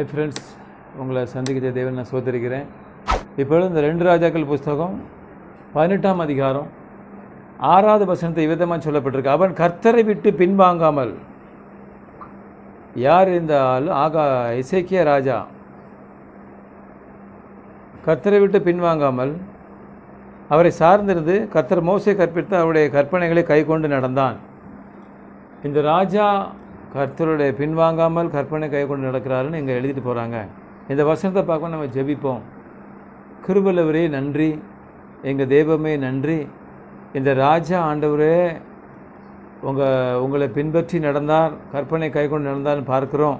hi friends உங்களை சந்திக்கிற தேவன் நான் சோதரிக்கிறேன் இப்பொழுது இந்த ரெண்டு ராஜாக்கள் புஸ்தகம் பதினெட்டாம் அதிகாரம் ஆறாவது வசனத்தை விதமாக சொல்லப்பட்டிருக்கு அவன் கர்த்தரை விட்டு பின்வாங்காமல் யார் இருந்தாலும் ஆகா இசைக்கிய ராஜா கர்த்தரை விட்டு பின்வாங்காமல் அவரை சார்ந்திருந்து கர்த்தர் மோசை கற்பித்து அவருடைய கற்பனைகளை கொண்டு நடந்தான் இந்த ராஜா கர்த்தருடைய பின்வாங்காமல் கற்பனை கை கொண்டு நடக்கிறாருன்னு இங்கே எழுதிட்டு போகிறாங்க இந்த வசனத்தை பார்க்க நம்ம ஜெபிப்போம் கிருபலவரே நன்றி எங்கள் தெய்வமே நன்றி இந்த ராஜா ஆண்டவரே உங்கள் உங்களை பின்பற்றி நடந்தார் கற்பனை கைகொண்டு நடந்தார்னு பார்க்குறோம்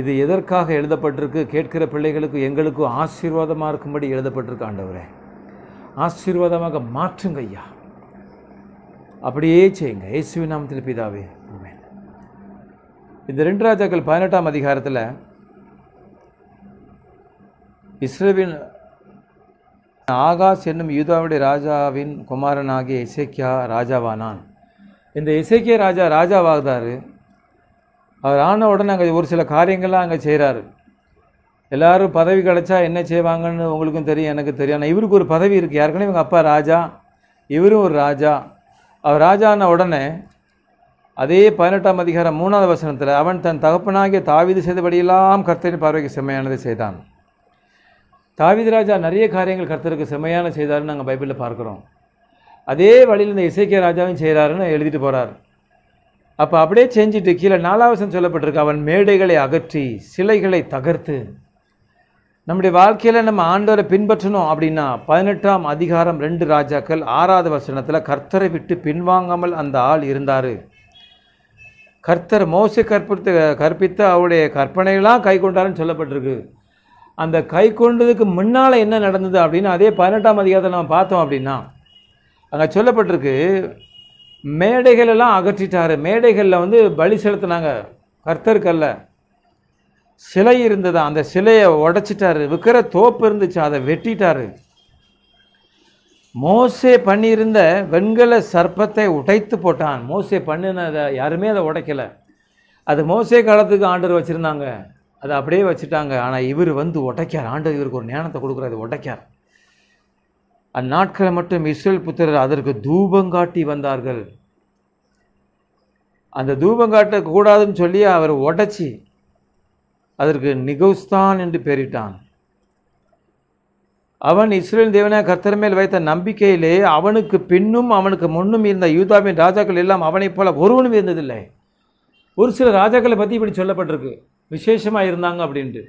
இது எதற்காக எழுதப்பட்டிருக்கு கேட்கிற பிள்ளைகளுக்கு எங்களுக்கும் ஆசீர்வாதமாக இருக்கும்படி எழுதப்பட்டிருக்கு ஆண்டவரே ஆசீர்வாதமாக மாற்றுங்க ஐயா அப்படியே செய்யுங்க இயேசுவின் நாமத்தில் பிதாவே இந்த ரெண்டு ராஜாக்கள் பதினெட்டாம் அதிகாரத்தில் இஸ்ரேவின் ஆகாஷ் என்னும் யூதாவுடைய ராஜாவின் குமாரனாகிய இசைக்கியா ராஜாவானான் இந்த இசைக்கிய ராஜா ராஜாவாகிறாரு அவர் ஆன உடனே அங்கே ஒரு சில காரியங்கள்லாம் அங்கே செய்கிறாரு எல்லோரும் பதவி கிடச்சா என்ன செய்வாங்கன்னு உங்களுக்கும் தெரியும் எனக்கு தெரியும் ஆனால் இவருக்கு ஒரு பதவி இருக்குது ஏற்கனவே இவங்க அப்பா ராஜா இவரும் ஒரு ராஜா அவர் ராஜான உடனே அதே பதினெட்டாம் அதிகாரம் மூணாவது வசனத்தில் அவன் தன் தகப்பனாகிய தாவிது செய்தபடியெல்லாம் கர்த்தரின் பார்வைக்கு செம்மையானதை செய்தான் தாவிது ராஜா நிறைய காரியங்கள் கர்த்தருக்கு செம்மையான செய்தார்னு நாங்கள் பைபிளில் பார்க்குறோம் அதே வழியில் இந்த இசைக்கிய ராஜாவும் செய்கிறாருன்னு எழுதிட்டு போகிறார் அப்போ அப்படியே செஞ்சுட்டு கீழே நாலாவசம் சொல்லப்பட்டிருக்கு அவன் மேடைகளை அகற்றி சிலைகளை தகர்த்து நம்முடைய வாழ்க்கையில் நம்ம ஆண்டோரை பின்பற்றணும் அப்படின்னா பதினெட்டாம் அதிகாரம் ரெண்டு ராஜாக்கள் ஆறாவது வசனத்தில் கர்த்தரை விட்டு பின்வாங்காமல் அந்த ஆள் இருந்தார் கர்த்தர் மோச கற்பித்த கற்பித்த அவருடைய கற்பனைகளாக கை கொண்டாருன்னு சொல்லப்பட்டிருக்கு அந்த கை கொண்டதுக்கு முன்னால் என்ன நடந்தது அப்படின்னு அதே பதினெட்டாம் அதிகாரத்தை நம்ம பார்த்தோம் அப்படின்னா அங்கே சொல்லப்பட்டிருக்கு மேடைகளெல்லாம் அகற்றிட்டார் மேடைகளில் வந்து பலி செலுத்தினாங்க கர்த்தருக்கல்ல சிலை இருந்ததா அந்த சிலையை உடச்சிட்டாரு விற்கிற தோப்பு இருந்துச்சு அதை வெட்டிட்டாரு மோசே பண்ணியிருந்த வெண்கல சர்ப்பத்தை உடைத்து போட்டான் மோசே பண்ணினதை யாருமே அதை உடைக்கலை அது மோசே காலத்துக்கு ஆண்டர் வச்சுருந்தாங்க அதை அப்படியே வச்சுட்டாங்க ஆனால் இவர் வந்து உடைக்கார் ஆண்டர் இவருக்கு ஒரு ஞானத்தை கொடுக்குறாரு உடைக்கார் அந்நாட்களை மட்டும் இஸ்ரேல் புத்திரர் அதற்கு தூபம் காட்டி வந்தார்கள் அந்த தூபம் காட்டக்கூடாதுன்னு சொல்லி அவர் உடைச்சி அதற்கு நிகவுஸ்தான் என்று பேரிட்டான் அவன் இஸ்ரேல் தேவனாக கர்த்தர் மேல் வைத்த நம்பிக்கையிலே அவனுக்கு பின்னும் அவனுக்கு முன்னும் இருந்த யூதாவின் ராஜாக்கள் எல்லாம் அவனைப் போல ஒருவனும் இருந்ததில்லை ஒரு சில ராஜாக்களை பற்றி இப்படி சொல்லப்பட்டிருக்கு விசேஷமாக இருந்தாங்க அப்படின்ட்டு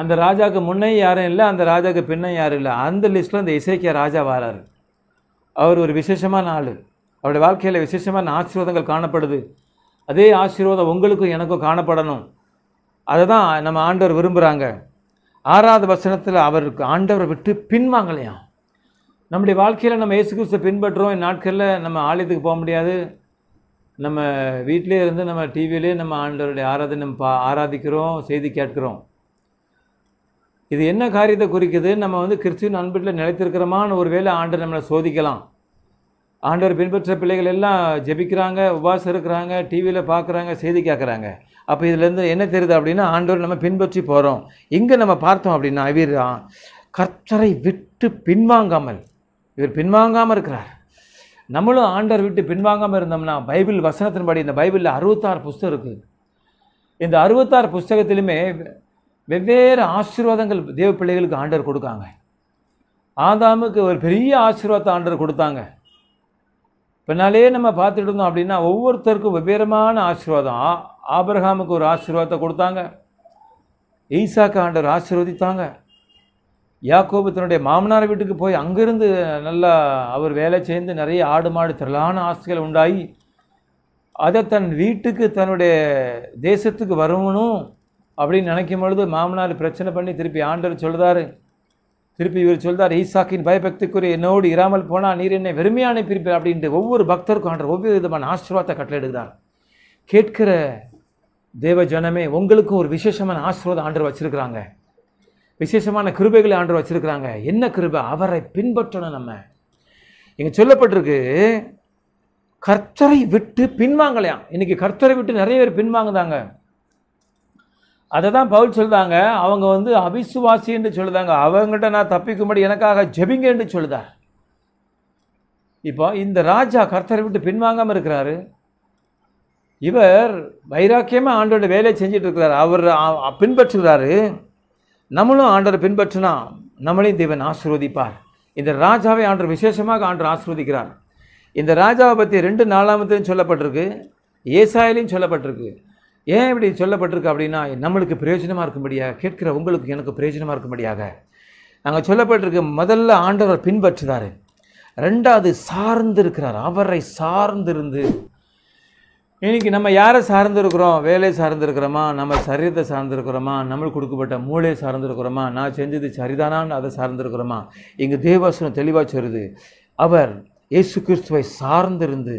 அந்த ராஜாவுக்கு முன்னே யாரும் இல்லை அந்த ராஜாவுக்கு பின்னே யாரும் இல்லை அந்த லிஸ்ட்டில் அந்த இசைக்கிய ராஜா வராரு அவர் ஒரு விசேஷமான ஆள் அவருடைய வாழ்க்கையில் விசேஷமான ஆசீர்வாதங்கள் காணப்படுது அதே ஆசீர்வாதம் உங்களுக்கும் எனக்கும் காணப்படணும் அதை தான் நம்ம ஆண்டவர் விரும்புகிறாங்க ஆறாவது வசனத்தில் அவருக்கு ஆண்டவரை விட்டு பின்வாங்கலையாம் நம்முடைய வாழ்க்கையில் நம்ம இயேசு கிறிஸ்து பின்பற்றுறோம் நாட்களில் நம்ம ஆலயத்துக்கு போக முடியாது நம்ம வீட்டிலே இருந்து நம்ம டிவியிலே நம்ம ஆண்டவருடைய ஆராதனை பா ஆராதிக்கிறோம் செய்தி கேட்கிறோம் இது என்ன காரியத்தை குறிக்குது நம்ம வந்து கிறிஸ்துவின் அன்பில் நிலைத்திருக்கிறோமான்னு ஒரு வேளை ஆண்டு நம்மளை சோதிக்கலாம் ஆண்டவர் பின்பற்ற பிள்ளைகள் எல்லாம் ஜெபிக்கிறாங்க உபாசம் இருக்கிறாங்க டிவியில் பார்க்குறாங்க செய்தி கேட்குறாங்க அப்போ இதுலேருந்து என்ன தெரியுது அப்படின்னா ஆண்டவர் நம்ம பின்பற்றி போகிறோம் எங்கே நம்ம பார்த்தோம் அப்படின்னா இவர் கர்த்தரை விட்டு பின்வாங்காமல் இவர் பின்வாங்காமல் இருக்கிறார் நம்மளும் ஆண்டவர் விட்டு பின்வாங்காமல் இருந்தோம்னா பைபிள் வசனத்தின்படி இந்த பைபிளில் அறுபத்தாறு புஸ்தகம் இருக்குது இந்த அறுபத்தாறு புஸ்தகத்திலுமே வெவ்வேறு ஆசீர்வாதங்கள் தேவ பிள்ளைகளுக்கு ஆண்டவர் கொடுக்காங்க ஆதாமுக்கு ஒரு பெரிய ஆசீர்வாதத்தை ஆண்டவர் கொடுத்தாங்க பின்னாலே நம்ம பார்த்துட்டு இருந்தோம் அப்படின்னா ஒவ்வொருத்தருக்கும் வெவ்வேறமான ஆசீர்வாதம் ஆபிரஹாமுக்கு ஒரு ஆசீர்வாதத்தை கொடுத்தாங்க ஈசாக்கு ஆண்டவர் ஆசீர்வதித்தாங்க யாக்கோபு தன்னுடைய மாமனார் வீட்டுக்கு போய் அங்கேருந்து நல்லா அவர் வேலை சேர்ந்து நிறைய ஆடு மாடு திரளான ஆசைகள் உண்டாகி அதை தன் வீட்டுக்கு தன்னுடைய தேசத்துக்கு வரணும் அப்படின்னு நினைக்கும் பொழுது மாமனார் பிரச்சனை பண்ணி திருப்பி ஆண்டவர் சொல்கிறாரு திருப்பி இவர் சொல்கிறார் ஈசாக்கின் பயபக்திக்குரிய என்னோடு இராமல் போனால் நீர் என்னை வெறுமையான பிரிப்பீர் அப்படின்ட்டு ஒவ்வொரு பக்தருக்கும் ஆண்டு ஒவ்வொரு விதமான ஆசீர்வாதத்தை கட்டளையிடுகிறார் கேட்கிற தேவ ஜனமே உங்களுக்கும் ஒரு விசேஷமான ஆசீர்வாதம் ஆண்டு வச்சுருக்கிறாங்க விசேஷமான கிருபைகளை ஆண்டு வச்சுருக்கிறாங்க என்ன கிருபை அவரை பின்பற்றணும் நம்ம இங்கே சொல்லப்பட்டிருக்கு கர்த்தரை விட்டு பின்வாங்கலையாம் இன்றைக்கி கர்த்தரை விட்டு நிறைய பேர் பின்வாங்குதாங்க அதை தான் பவுல் சொல்கிறாங்க அவங்க வந்து அவிசுவாசி என்று சொல்லுதாங்க அவங்ககிட்ட நான் தப்பிக்கும்படி எனக்காக ஜெபிங்க என்று சொல்லுதார் இப்போ இந்த ராஜா கர்த்தரை விட்டு பின்வாங்காமல் இருக்கிறாரு இவர் வைராக்கியமாக ஆண்டோட வேலையை செஞ்சுட்டு இருக்கிறார் அவர் பின்பற்றுகிறாரு நம்மளும் ஆண்டரை பின்பற்றினா நம்மளையும் தேவன் ஆசிர்வதிப்பார் இந்த ராஜாவை ஆண்டர் விசேஷமாக ஆண்டர் ஆசிர்வதிக்கிறார் இந்த ராஜாவை பற்றி ரெண்டு நாலாமத்திலையும் சொல்லப்பட்டிருக்கு ஏசாயிலையும் சொல்லப்பட்டிருக்கு ஏன் இப்படி சொல்லப்பட்டிருக்கு அப்படின்னா நம்மளுக்கு பிரயோஜனமாக இருக்கும்படியாக கேட்குற உங்களுக்கு எனக்கு பிரயோஜனமாக இருக்கும்படியாக நாங்கள் சொல்லப்பட்டிருக்கு முதல்ல ஆண்டவர் பின்பற்றுறாரு ரெண்டாவது சார்ந்து இருக்கிறார் அவரை சார்ந்திருந்து இன்றைக்கி நம்ம யாரை சார்ந்திருக்கிறோம் வேலையை சார்ந்திருக்கிறோமா நம்ம சரீரத்தை சார்ந்திருக்கிறோமா நம்மளுக்கு கொடுக்கப்பட்ட மூளையை சார்ந்திருக்கிறோமா நான் செஞ்சது சரிதானான்னு அதை சார்ந்திருக்கிறோமா எங்கள் தேவாசனம் தெளிவாக சொல்லுது அவர் இயேசு கிறிஸ்துவை சார்ந்திருந்து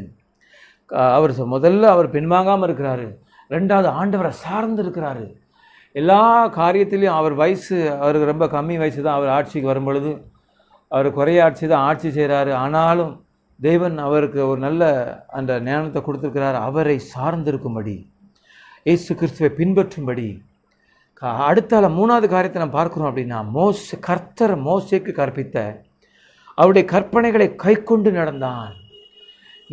அவர் முதல்ல அவர் பின்வாங்காமல் இருக்கிறாரு ரெண்டாவது ஆண்டவரை சார்ந்து இருக்கிறாரு எல்லா காரியத்திலையும் அவர் வயசு அவருக்கு ரொம்ப கம்மி வயசு தான் அவர் ஆட்சிக்கு வரும்பொழுது அவர் குறைய ஆட்சி தான் ஆட்சி செய்கிறாரு ஆனாலும் தேவன் அவருக்கு ஒரு நல்ல அந்த ஞானத்தை கொடுத்துருக்கிறார் அவரை சார்ந்திருக்கும்படி இயேசு கிறிஸ்துவை பின்பற்றும்படி அடுத்தால மூணாவது காரியத்தை நம்ம பார்க்குறோம் அப்படின்னா மோச கர்த்தர் மோசைக்கு கற்பித்த அவருடைய கற்பனைகளை கை கொண்டு நடந்தான்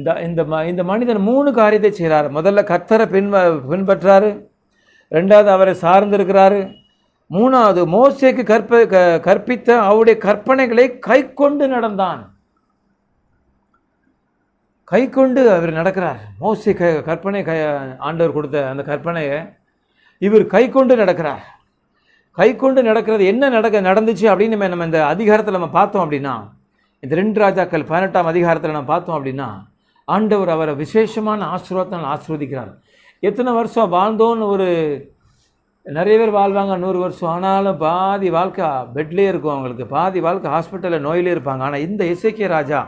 இந்த இந்த ம இந்த மனிதன் மூணு காரியத்தை செய்கிறார் முதல்ல கத்தரை பின்ப பின்பற்றாரு ரெண்டாவது அவரை சார்ந்திருக்கிறாரு மூணாவது மோசைக்கு கற்ப க கற்பித்த அவருடைய கற்பனைகளை கை கொண்டு நடந்தான் கை கொண்டு அவர் நடக்கிறார் மோசை க கற்பனை க ஆண்டவர் கொடுத்த அந்த கற்பனையை இவர் கை கொண்டு நடக்கிறார் கை கொண்டு நடக்கிறது என்ன நடக்க நடந்துச்சு அப்படின்னு நம்ம நம்ம இந்த அதிகாரத்தில் நம்ம பார்த்தோம் அப்படின்னா இந்த ரெண்டு ராஜாக்கள் பதினெட்டாம் அதிகாரத்தில் நம்ம பார்த்தோம் அப்படின்னா ஆண்டவர் அவரை விசேஷமான ஆசீர்வாதங்கள் ஆசீர்வதிக்கிறார் எத்தனை வருஷம் வாழ்ந்தோன்னு ஒரு நிறைய பேர் வாழ்வாங்க நூறு வருஷம் ஆனாலும் பாதி வாழ்க்கை பெட்லேயே இருக்கும் அவங்களுக்கு பாதி வாழ்க்கை ஹாஸ்பிட்டலில் நோயிலே இருப்பாங்க ஆனால் இந்த இசைக்கிய ராஜா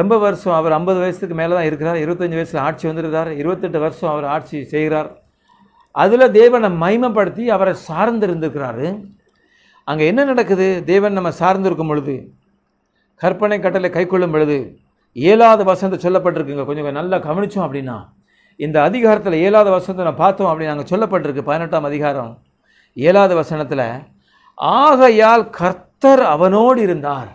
ரொம்ப வருஷம் அவர் ஐம்பது வயசுக்கு மேலே தான் இருக்கிறார் இருபத்தஞ்சி வயசில் ஆட்சி வந்திருக்கிறார் இருபத்தெட்டு வருஷம் அவர் ஆட்சி செய்கிறார் அதில் தேவனை மைமப்படுத்தி அவரை சார்ந்து இருந்திருக்கிறாரு அங்கே என்ன நடக்குது தேவன் நம்ம சார்ந்திருக்கும் பொழுது கற்பனை கட்டளை கை கொள்ளும் பொழுது ஏழாவது வசனத்தை சொல்லப்பட்டிருக்குங்க கொஞ்சம் நல்லா கவனித்தோம் அப்படின்னா இந்த அதிகாரத்தில் ஏழாவது வசனத்தை நான் பார்த்தோம் அப்படின்னு நாங்கள் சொல்லப்பட்டிருக்கு பதினெட்டாம் அதிகாரம் ஏழாவது வசனத்தில் ஆகையால் கர்த்தர் அவனோடு இருந்தார்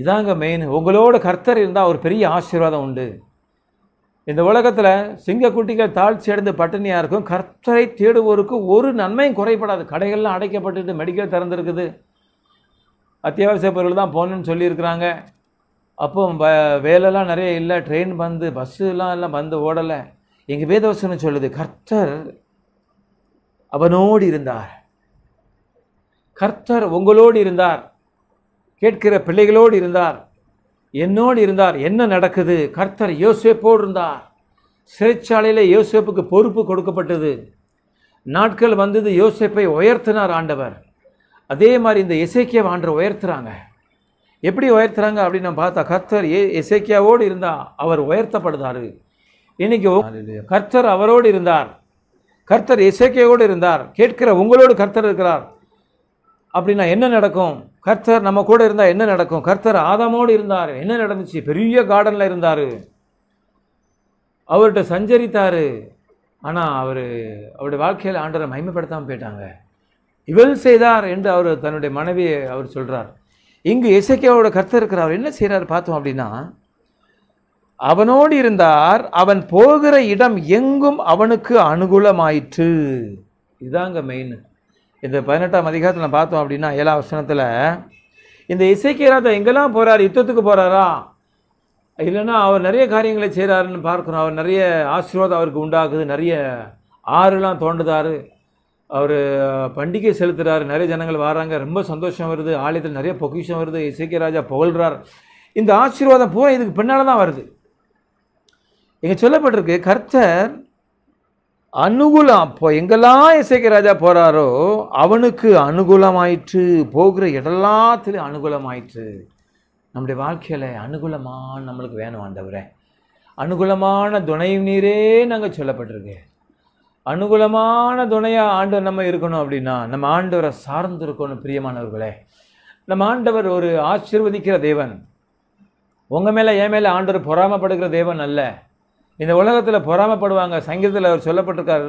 இதாங்க மெயின் உங்களோட கர்த்தர் இருந்தால் ஒரு பெரிய ஆசீர்வாதம் உண்டு இந்த உலகத்தில் சிங்கக்குட்டிகள் தாழ்ச்சி அடைந்து பட்டினியாக இருக்கும் கர்த்தரை தேடுவோருக்கு ஒரு நன்மையும் குறைபடாது கடைகள்லாம் அடைக்கப்பட்டுட்டு மெடிக்கல் திறந்துருக்குது அத்தியாவசிய பொருள் தான் போகணுன்னு சொல்லியிருக்கிறாங்க அப்போ வேலைலாம் நிறைய இல்லை ட்ரெயின் பந்து பஸ்ஸுலாம் எல்லாம் பந்து ஓடலை எங்கள் வேதவசனம் சொல்லுது கர்த்தர் அவனோடு இருந்தார் கர்த்தர் உங்களோடு இருந்தார் கேட்கிற பிள்ளைகளோடு இருந்தார் என்னோடு இருந்தார் என்ன நடக்குது கர்த்தர் யோசேப்போடு இருந்தார் சிறைச்சாலையில் யோசேப்புக்கு பொறுப்பு கொடுக்கப்பட்டது நாட்கள் வந்தது யோசேப்பை உயர்த்தினார் ஆண்டவர் அதே மாதிரி இந்த இசைக்கிய ஆண்டு உயர்த்துறாங்க எப்படி உயர்த்துறாங்க அப்படின்னு நான் பார்த்தா கர்த்தர் ஏ எசேக்கியாவோடு இருந்தால் அவர் உயர்த்தப்படுதாரு இன்னைக்கு கர்த்தர் அவரோடு இருந்தார் கர்த்தர் இசைக்கையோடு இருந்தார் கேட்கிற உங்களோடு கர்த்தர் இருக்கிறார் அப்படின்னா என்ன நடக்கும் கர்த்தர் நம்ம கூட இருந்தால் என்ன நடக்கும் கர்த்தர் ஆதமோடு இருந்தார் என்ன நடந்துச்சு பெரிய கார்டனில் இருந்தார் அவர்கிட்ட சஞ்சரித்தார் ஆனால் அவர் அவருடைய வாழ்க்கையில் ஆண்டரை மகிமைப்படுத்தாமல் போயிட்டாங்க இவள் செய்தார் என்று அவர் தன்னுடைய மனைவியை அவர் சொல்கிறார் இங்கு இசைக்கியாவோட கருத்து அவர் என்ன செய்கிறார் பார்த்தோம் அப்படின்னா அவனோடு இருந்தார் அவன் போகிற இடம் எங்கும் அவனுக்கு அனுகூலமாயிற்று இதுதாங்க மெயின் இந்த பதினெட்டாம் அதிகாரத்தில் நான் பார்த்தோம் அப்படின்னா ஏழாம் வசனத்தில் இந்த இசைக்கியராஜா எங்கெல்லாம் போகிறார் யுத்தத்துக்கு போகிறாரா இல்லைன்னா அவர் நிறைய காரியங்களை செய்கிறாருன்னு பார்க்குறோம் அவர் நிறைய ஆசீர்வாதம் அவருக்கு உண்டாகுது நிறைய ஆறுலாம் தோண்டுதாரு அவர் பண்டிகை செலுத்துகிறார் நிறைய ஜனங்கள் வராங்க ரொம்ப சந்தோஷம் வருது ஆலயத்தில் நிறைய பொக்கிஷம் வருது இசைக்கிய ராஜா புகழ்கிறார் இந்த ஆசீர்வாதம் பூரா இதுக்கு பின்னால் தான் வருது இங்கே சொல்லப்பட்டிருக்கு கர்த்தர் அனுகூலம் அப்போ எங்கெல்லாம் இசைக்கிய ராஜா போகிறாரோ அவனுக்கு அனுகூலமாயிற்று போகிற இடலாத்திலும் அனுகூலமாயிற்று நம்முடைய வாழ்க்கையில் அனுகூலமாக நம்மளுக்கு வேணும் ஆண்டவரே அனுகூலமான துணை நீரே நாங்கள் சொல்லப்பட்டிருக்கேன் அனுகூலமான துணையாக ஆண்டவர் நம்ம இருக்கணும் அப்படின்னா நம்ம ஆண்டவரை சார்ந்து இருக்கணும் பிரியமானவர்களே நம்ம ஆண்டவர் ஒரு ஆசீர்வதிக்கிற தேவன் உங்கள் மேலே என் மேலே ஆண்டவர் பொறாமப்படுகிற தேவன் அல்ல இந்த உலகத்தில் பொறாமப்படுவாங்க சங்கீதத்தில் அவர் சொல்லப்பட்டிருக்கார்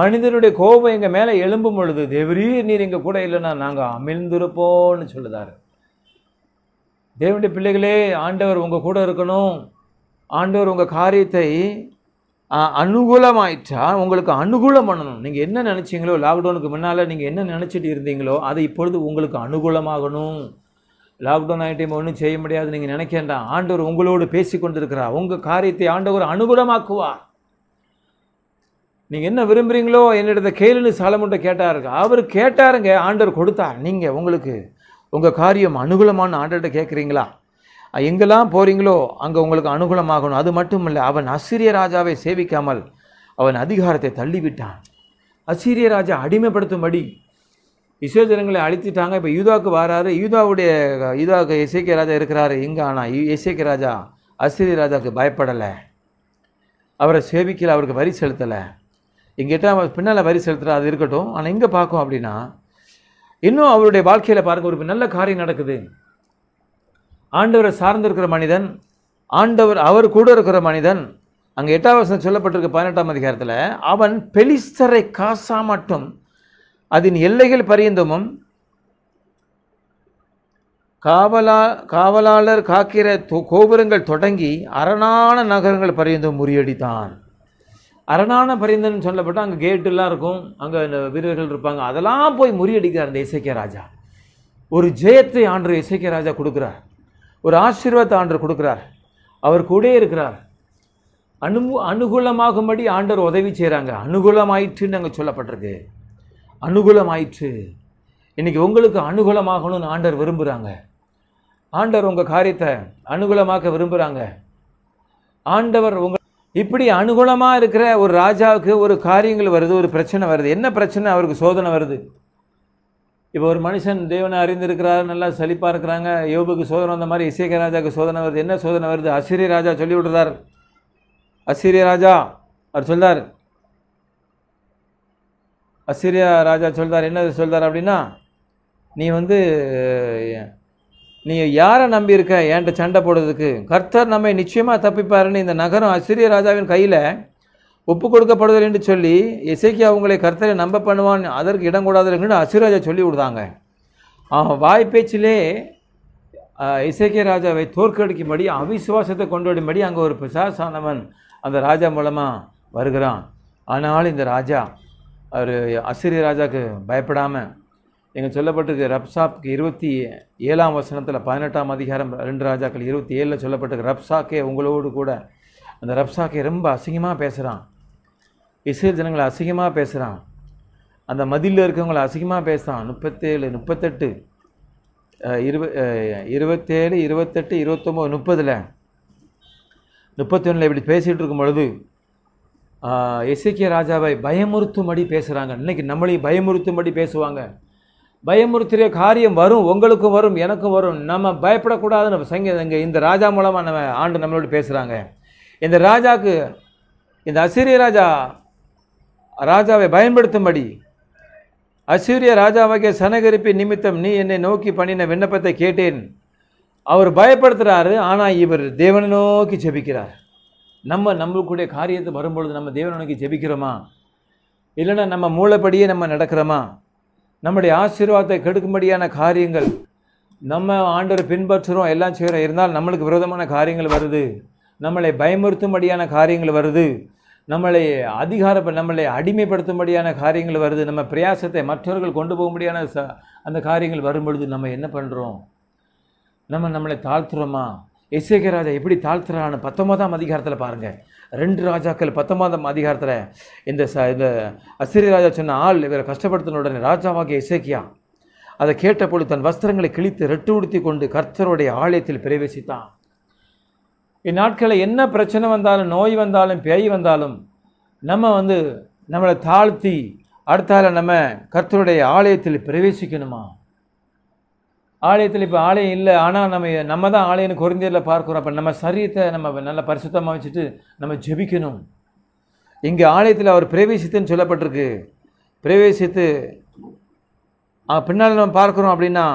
மனிதனுடைய கோபம் எங்கள் மேலே எழும்பும் பொழுது தேவரீர் நீர் எங்கள் கூட இல்லைன்னா நாங்கள் அமிழ்ந்திருப்போம்னு சொல்லுதார் தேவனுடைய பிள்ளைகளே ஆண்டவர் உங்கள் கூட இருக்கணும் ஆண்டவர் உங்கள் காரியத்தை அனுகூலமாயிட்டா உங்களுக்கு அனுகூலம் பண்ணணும் நீங்கள் என்ன நினச்சிங்களோ லாக்டவுனுக்கு முன்னால் நீங்கள் என்ன நினச்சிட்டு இருந்தீங்களோ அதை இப்பொழுது உங்களுக்கு அனுகூலமாகணும் லாக்டவுன் ஆகிட்டே ஒன்றும் செய்ய முடியாது நீங்கள் நினைக்க ஆண்டவர் உங்களோடு பேசி கொண்டிருக்கிறார் உங்கள் காரியத்தை ஆண்டவர் அனுகூலமாக்குவார் நீங்கள் என்ன விரும்புகிறீங்களோ என்னிடத்தை கேளுன்னு சாலமுன்ட்ட கேட்டாருங்க அவர் கேட்டாருங்க ஆண்டவர் கொடுத்தார் நீங்கள் உங்களுக்கு உங்கள் காரியம் அனுகூலமான ஆண்டர்கிட்ட கேட்குறீங்களா எங்கெல்லாம் போகிறீங்களோ அங்கே உங்களுக்கு அனுகூலமாகணும் அது மட்டும் இல்லை அவன் அசிரிய ராஜாவை சேவிக்காமல் அவன் அதிகாரத்தை தள்ளிவிட்டான் அசிரிய ராஜா அடிமைப்படுத்தும்படி இசோஜனங்களை அழித்துட்டாங்க இப்போ யூதாவுக்கு வராரு யூதாவுடைய யூதாவுக்கு இசைக்கிய ராஜா இருக்கிறாரு இங்கே ஆனால் இசைக்கிய ராஜா அசிரிய ராஜாவுக்கு பயப்படலை அவரை சேவிக்கல அவருக்கு வரி செலுத்தலை எங்கிட்ட அவர் பின்னால் வரி செலுத்துகிற அது இருக்கட்டும் ஆனால் எங்கே பார்க்கும் அப்படின்னா இன்னும் அவருடைய வாழ்க்கையில் பாருங்கள் ஒரு நல்ல காரியம் நடக்குது ஆண்டவரை சார்ந்திருக்கிற மனிதன் ஆண்டவர் அவர் கூட இருக்கிற மனிதன் அங்கே எட்டாம் சொல்லப்பட்டிருக்க பதினெட்டாம் அதிகாரத்தில் அவன் பெலிஸ்தரை காசா மட்டும் அதன் எல்லைகள் பரியந்தமும் காவலா காவலாளர் காக்கிற கோபுரங்கள் தொடங்கி அரணான நகரங்கள் பரியந்தும் முறியடித்தான் அரணான பரியந்தன் சொல்லப்பட்டால் அங்கே கேட்டுலாம் இருக்கும் அங்கே இந்த வீரர்கள் இருப்பாங்க அதெல்லாம் போய் முறியடிக்கிறார் அந்த இசைக்கிய ராஜா ஒரு ஜெயத்தை ஆண்டு இசைக்கிய ராஜா கொடுக்குறார் ஒரு ஆசீர்வாத ஆண்டர் கொடுக்குறார் அவர் கூட இருக்கிறார் அனு அனுகூலமாகும்படி ஆண்டவர் உதவி செய்கிறாங்க அனுகூலமாயிற்றுன்னு அங்கே சொல்லப்பட்டிருக்கு அனுகூலமாயிற்று இன்றைக்கி உங்களுக்கு அனுகூலமாகணும்னு ஆண்டர் விரும்புகிறாங்க ஆண்டவர் உங்கள் காரியத்தை அனுகூலமாக்க விரும்புகிறாங்க ஆண்டவர் உங்கள் இப்படி அனுகூலமாக இருக்கிற ஒரு ராஜாவுக்கு ஒரு காரியங்கள் வருது ஒரு பிரச்சனை வருது என்ன பிரச்சனை அவருக்கு சோதனை வருது இப்போ ஒரு மனுஷன் தேவனை அறிந்திருக்கிறாரு நல்லா செழிப்பாக இருக்கிறாங்க யோபுக்கு சோதனை வந்த மாதிரி இசைக்க ராஜாவுக்கு சோதனை வருது என்ன சோதனை வருது அசிரிய ராஜா சொல்லி விடுறார் அசிரிய ராஜா அவர் சொல்கிறார் அசிரியா ராஜா சொல்கிறார் என்ன சொல்கிறார் அப்படின்னா நீ வந்து நீ யாரை நம்பியிருக்க என்கிட்ட சண்டை போடுறதுக்கு கர்த்தர் நம்மை நிச்சயமாக தப்பிப்பாருன்னு இந்த நகரம் அசிரிய ராஜாவின் கையில் ஒப்பு கொடுக்கப்படுதல் என்று சொல்லி இசைக்கு அவங்களை கர்த்தரை நம்ப பண்ணுவான் அதற்கு இடம் கூடாது என்று அசுராஜா சொல்லி விடுதாங்க வாய் பேச்சிலே இசைக்கிய ராஜாவை தோற்கடிக்கும்படி அவிசுவாசத்தை கொண்டு வரும்படி அங்கே ஒரு பிசாசானவன் அந்த ராஜா மூலமாக வருகிறான் ஆனால் இந்த ராஜா அவர் அசிரிய ராஜாவுக்கு பயப்படாமல் எங்கள் சொல்லப்பட்டிருக்கு ரப்சாப்க்கு இருபத்தி ஏழாம் வசனத்தில் பதினெட்டாம் அதிகாரம் ரெண்டு ராஜாக்கள் இருபத்தி ஏழில் சொல்லப்பட்டிருக்கு ரப்சாக்கே உங்களோடு கூட அந்த ரப்சாக்கே ரொம்ப அசிங்கமாக பேசுகிறான் இஸ்ரேல் ஜனங்களை அசிங்கமாக பேசுகிறான் அந்த மதியில் இருக்கவங்களை அசிங்கமாக பேசுகிறான் முப்பத்தேழு முப்பத்தெட்டு இருப இருபத்தேழு இருபத்தெட்டு இருபத்தொம்போது முப்பதில் முப்பத்தொன்னில் இப்படி பேசிகிட்டு இருக்கும் பொழுது இசைக்கிய ராஜாவை பயமுறுத்தும்படி பேசுகிறாங்க இன்றைக்கி நம்மளையும் பயமுறுத்தும்படி பேசுவாங்க பயமுறுத்துகிற காரியம் வரும் உங்களுக்கும் வரும் எனக்கும் வரும் நம்ம பயப்படக்கூடாதுன்னு சங்க இங்கே இந்த ராஜா மூலமாக நம்ம ஆண்டு நம்மளோட பேசுகிறாங்க இந்த ராஜாவுக்கு இந்த அசிரிய ராஜா ராஜாவை பயன்படுத்தும்படி அசூரிய ராஜாவாகிய சனகரிப்பின் நிமித்தம் நீ என்னை நோக்கி பண்ணின விண்ணப்பத்தை கேட்டேன் அவர் பயப்படுத்துகிறாரு ஆனால் இவர் தேவனை நோக்கி ஜெபிக்கிறார் நம்ம நம்மளுக்குடைய காரியத்தை வரும்பொழுது நம்ம தேவனை நோக்கி ஜெபிக்கிறோமா இல்லைன்னா நம்ம மூளைப்படியே நம்ம நடக்கிறோமா நம்முடைய ஆசீர்வாதத்தை கெடுக்கும்படியான காரியங்கள் நம்ம ஆண்டவர் பின்பற்றுறோம் எல்லாம் செய்கிறோம் இருந்தால் நம்மளுக்கு விரோதமான காரியங்கள் வருது நம்மளை பயமுறுத்தும்படியான காரியங்கள் வருது நம்மளை அதிகார நம்மளை அடிமைப்படுத்தும்படியான காரியங்கள் வருது நம்ம பிரயாசத்தை மற்றவர்கள் கொண்டு போகும்படியான ச அந்த காரியங்கள் வரும்பொழுது நம்ம என்ன பண்ணுறோம் நம்ம நம்மளை தாழ்த்துறோமா எஸ்ஏகே ராஜா எப்படி தாழ்த்துறான்னு பத்தொன்பதாம் அதிகாரத்தில் பாருங்கள் ரெண்டு ராஜாக்கள் பத்தொன்பதாம் அதிகாரத்தில் இந்த ச இந்த அசிரிய ராஜா சொன்ன ஆள் இவரை கஷ்டப்படுத்தின உடனே ராஜாவாகிய இசைக்கியா அதை கேட்டபொழுது தன் வஸ்திரங்களை கிழித்து ரெட்டு உடுத்தி கொண்டு கர்த்தருடைய ஆலயத்தில் பிரவேசித்தான் இந்நாட்களில் என்ன பிரச்சனை வந்தாலும் நோய் வந்தாலும் பேய் வந்தாலும் நம்ம வந்து நம்மளை தாழ்த்தி அடுத்தால நம்ம கர்த்தருடைய ஆலயத்தில் பிரவேசிக்கணுமா ஆலயத்தில் இப்போ ஆலயம் இல்லை ஆனால் நம்ம நம்ம தான் ஆலயம்னு குறைந்தில் பார்க்குறோம் அப்போ நம்ம சரீரத்தை நம்ம நல்லா பரிசுத்தமாக வச்சுட்டு நம்ம ஜெபிக்கணும் இங்கே ஆலயத்தில் அவர் பிரவேசித்துன்னு சொல்லப்பட்டிருக்கு பிரவேசித்து பின்னால் நம்ம பார்க்குறோம் அப்படின்னா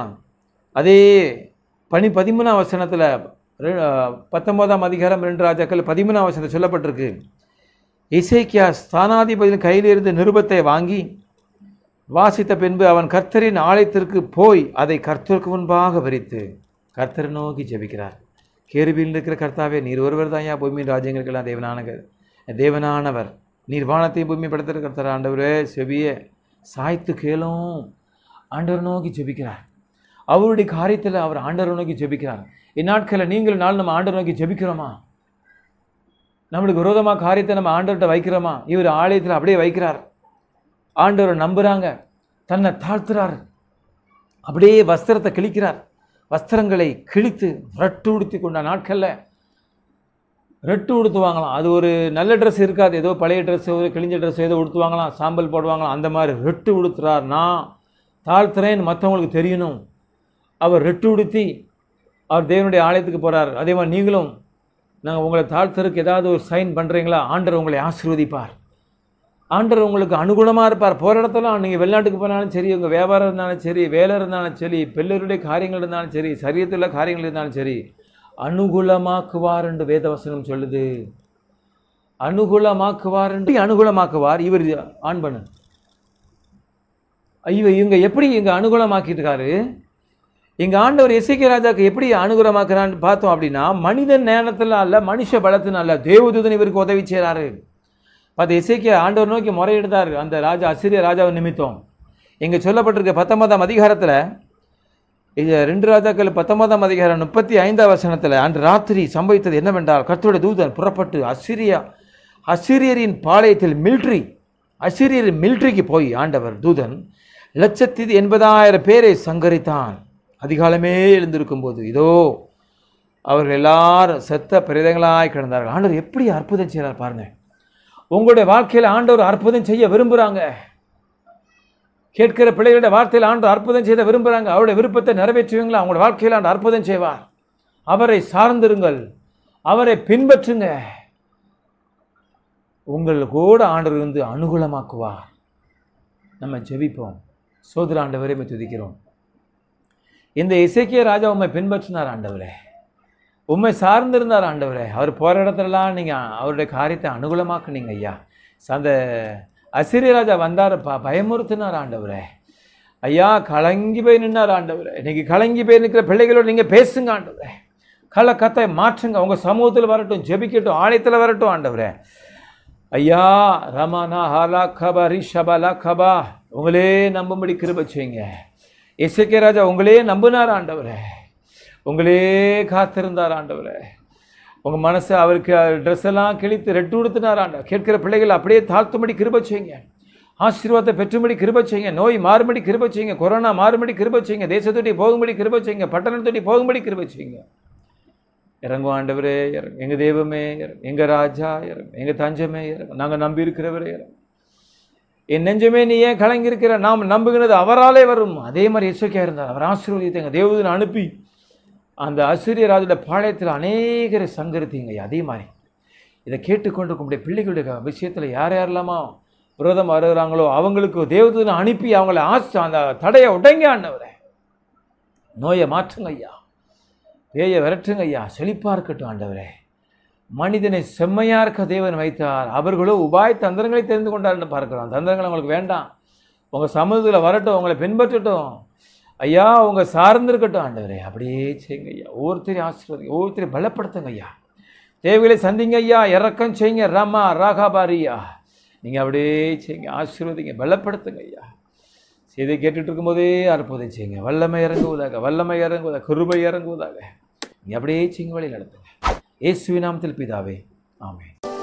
அதே பனி பதிமூணாம் வசனத்தில் பத்தொன்பதாம் அதிகாரம் ரெண்டு ராஜாக்கள் பதிமூணாம் வசனத்தில் சொல்லப்பட்டிருக்கு இசைக்கியா ஸ்தானாதிபதியின் கையிலிருந்து நிருபத்தை வாங்கி வாசித்த பின்பு அவன் கர்த்தரின் ஆலயத்திற்கு போய் அதை கர்த்தருக்கு முன்பாக விரித்து கர்த்தரை நோக்கி ஜெபிக்கிறார் கேருவியில் இருக்கிற கர்த்தாவே நீர் ஒருவர் தான் யா பூமியின் ராஜ்யங்களுக்கெல்லாம் தேவனான தேவனானவர் நீர் வானத்தையும் பூமி படுத்துகிற கர்த்தர் ஆண்டவரே செவிய சாய்த்து கேளும் ஆண்டவர் நோக்கி ஜெபிக்கிறார் அவருடைய காரியத்தில் அவர் ஆண்டவர் நோக்கி ஜெபிக்கிறார் இந்நாட்களில் நீங்களும் நாள் நம்ம ஆண்டர் நோக்கி ஜபிக்கிறோமா நம்மளுக்கு விரோதமாக காரியத்தை நம்ம ஆண்டவர்கிட்ட வைக்கிறோமா இவர் ஆலயத்தில் அப்படியே வைக்கிறார் ஆண்டவரை நம்புகிறாங்க தன்னை தாழ்த்துறார் அப்படியே வஸ்திரத்தை கிழிக்கிறார் வஸ்திரங்களை கிழித்து ரட்டு உடுத்தி கொண்ட நாட்களில் ரெட்டு உடுத்துவாங்களாம் அது ஒரு நல்ல ட்ரெஸ் இருக்காது ஏதோ பழைய ட்ரெஸ் கிழிஞ்ச ட்ரெஸ் ஏதோ உடுத்துவாங்களாம் சாம்பல் போடுவாங்களாம் அந்த மாதிரி ரெட்டு உடுத்துறார் நான் தாழ்த்துறேன்னு மற்றவங்களுக்கு தெரியணும் அவர் ரெட்டு உடுத்தி அவர் தேவனுடைய ஆலயத்துக்கு போகிறார் அதே மாதிரி நீங்களும் நாங்கள் உங்களை தாழ்த்தருக்கு ஏதாவது ஒரு சைன் பண்ணுறீங்களா ஆண்டர் உங்களை ஆசீர்வதிப்பார் ஆண்டர் உங்களுக்கு அனுகூலமாக இருப்பார் போகிற இடத்துல நீங்கள் வெளிநாட்டுக்கு போனாலும் சரி உங்கள் வியாபாரம் இருந்தாலும் சரி வேலை இருந்தாலும் சரி பிள்ளைகளுடைய காரியங்கள் இருந்தாலும் சரி சரியத்துள்ள காரியங்கள் இருந்தாலும் சரி அனுகூலமாக்குவார் என்று வேதவசனம் சொல்லுது அனுகூலமாக்குவார் என்று அனுகூலமாக்குவார் இவர் ஆண் ஐயோ இவங்க எப்படி இங்கே அனுகூலமாக்கிட்டு இருக்காரு இங்கே ஆண்டவர் எஸ்கே ராஜாவுக்கு எப்படி அனுகூலமாக்குறான்னு பார்த்தோம் அப்படின்னா மனிதன் நேரத்தில் அல்ல மனுஷ பலத்தினால தேவதூதன் இவருக்கு உதவி செய்கிறாரு பார்த்து எஸ்கே ஆண்டவர் நோக்கி முறையிடுதார் அந்த ராஜா அசிரிய ராஜாவை நிமித்தம் இங்கே சொல்லப்பட்டிருக்க பத்தொன்பதாம் அதிகாரத்தில் இது ரெண்டு ராஜாக்கள் பத்தொன்பதாம் அதிகாரம் முப்பத்தி ஐந்தாம் வசனத்தில் அன்று ராத்திரி சம்பவித்தது என்னவென்றால் கர்த்தருடைய தூதன் புறப்பட்டு அசிரியா அசிரியரின் பாளையத்தில் மில்ட்ரி அசிரியரின் மில்ட்ரிக்கு போய் ஆண்டவர் தூதன் லட்சத்தி எண்பதாயிரம் பேரை சங்கரித்தான் அதிகாலமே எழுந்திருக்கும் போது இதோ அவர்கள் எல்லாரும் செத்த பிரேதங்களாய் கிடந்தார்கள் ஆண்டவர் எப்படி அற்புதம் செய்கிறார் பாருங்கள் உங்களுடைய வாழ்க்கையில் ஆண்டவர் அற்புதம் செய்ய விரும்புகிறாங்க கேட்கிற பிள்ளைகளுடைய வார்த்தையில் ஆண்டு அற்புதம் செய்த விரும்புகிறாங்க அவருடைய விருப்பத்தை நிறைவேற்றுவீங்களா அவங்களோட வாழ்க்கையில் ஆண்டு அற்புதம் செய்வார் அவரை சார்ந்திருங்கள் அவரை பின்பற்றுங்க உங்கள் கூட ஆண்டவர் இருந்து அனுகூலமாக்குவார் நம்ம ஜெபிப்போம் சோதர ஆண்டவரை துதிக்கிறோம் இந்த இசைக்கிய ராஜா உண்மை பின்பற்றினார் ஆண்டவரே உண்மை சார்ந்திருந்தார் ஆண்டவரே அவர் போகிற இடத்துலலாம் நீங்கள் அவருடைய காரியத்தை அனுகூலமாக்குனீங்க ஐயா அந்த அசிரிய ராஜா வந்தார் ப பயமுறுத்தினார் ஆண்டவரே ஐயா கலங்கி போய் நின்னார் ஆண்டவரே நீங்கள் கலங்கி போய் நிற்கிற பிள்ளைகளோடு நீங்கள் பேசுங்க ஆண்டவரே கலக்கத்தை மாற்றுங்க உங்கள் சமூகத்தில் வரட்டும் ஜெபிக்கட்டும் ஆலயத்தில் வரட்டும் ஆண்டவரே ஐயா ரமானா ஹலா கபா ரிஷபலா கபா உங்களே நம்பும்படி கிருப செய்யுங்க இசைக்கே ராஜா உங்களே நம்பினார் ஆண்டவரே உங்களே காத்திருந்தார் ஆண்டவரே உங்கள் மனசை அவருக்கு ட்ரெஸ் எல்லாம் கிழித்து ரெட்டு உடுத்தினார் ஆண்டா கேட்கிற பிள்ளைகள் அப்படியே தாழ்த்தும்படி கிருப செய்யுங்க ஆசீர்வாதத்தை பெற்றும்படி கிருப செய்யுங்க நோய் மாறுபடி கிருப செய்யுங்க கொரோனா மாறுபடி கிருப செய்யுங்க தேசத்தொட்டி போகும்படி கிருப செய்யுங்க பட்டணத்தொட்டி போகும்படி கிருப செய்யுங்க இறங்கும் ஆண்டவரே இறங்கும் எங்கள் தெய்வமே இறங்கும் எங்கள் ராஜா இறங்கும் எங்கள் தஞ்சமே இறங்கும் நாங்கள் நம்பி இருக்கிறவரே என் நெஞ்சமே நீ ஏன் கலங்கியிருக்கிற நாம் நம்புகிறது அவராலே வரும் அதே மாதிரி எச்சரிக்கையா இருந்தார் அவர் ஆசீர்வதித்தை எங்கள் தேவதன் அனுப்பி அந்த ஆசிரியராஜோட பாளையத்தில் அநேகரை சங்கரித்தீங்க அதே மாதிரி இதை கேட்டுக்கொண்டு உங்களுடைய பிள்ளைகளுடைய விஷயத்தில் யார் யாரெல்லாமா விரோதம் வருகிறாங்களோ அவங்களுக்கு தேவதனை அனுப்பி அவங்கள ஆசை அந்த தடையை உடைங்க ஆண்டவரே நோயை மாற்றுங்க ஐயா பேயை விரட்டுங்க ஐயா செழிப்பாக இருக்கட்டும் ஆண்டவரை மனிதனை செம்மையாக இருக்க தேவன் வைத்தார் அவர்களோ உபாய தந்திரங்களை தெரிந்து கொண்டார்னு பார்க்குறோம் தந்திரங்கள் உங்களுக்கு வேண்டாம் உங்கள் சமூகத்தில் வரட்டும் உங்களை பின்பற்றட்டும் ஐயா அவங்க சார்ந்திருக்கட்டும் ஆண்டவரே அப்படியே செய்யுங்க ஐயா ஒவ்வொருத்தரையும் ஆசீர்வதிங்க ஒவ்வொருத்தரையும் பலப்படுத்துங்க ஐயா தேவைகளை சந்திங்க ஐயா இறக்கம் செய்யுங்க ரமா ராகாபாரியா நீங்கள் அப்படியே செய்யுங்க ஆசீர்வதிங்க பலப்படுத்துங்க ஐயா செய்தி கேட்டுட்டு இருக்கும்போதே அற்புதம் செய்யுங்க வல்லமை இறங்குவதாக வல்லமை இறங்குவதாக கிருபை இறங்குவதாக நீங்கள் அப்படியே செய்யுங்க வழி நடத்துங்க യേശുവിനാമത്തിൽ പിതാവേ ആമേ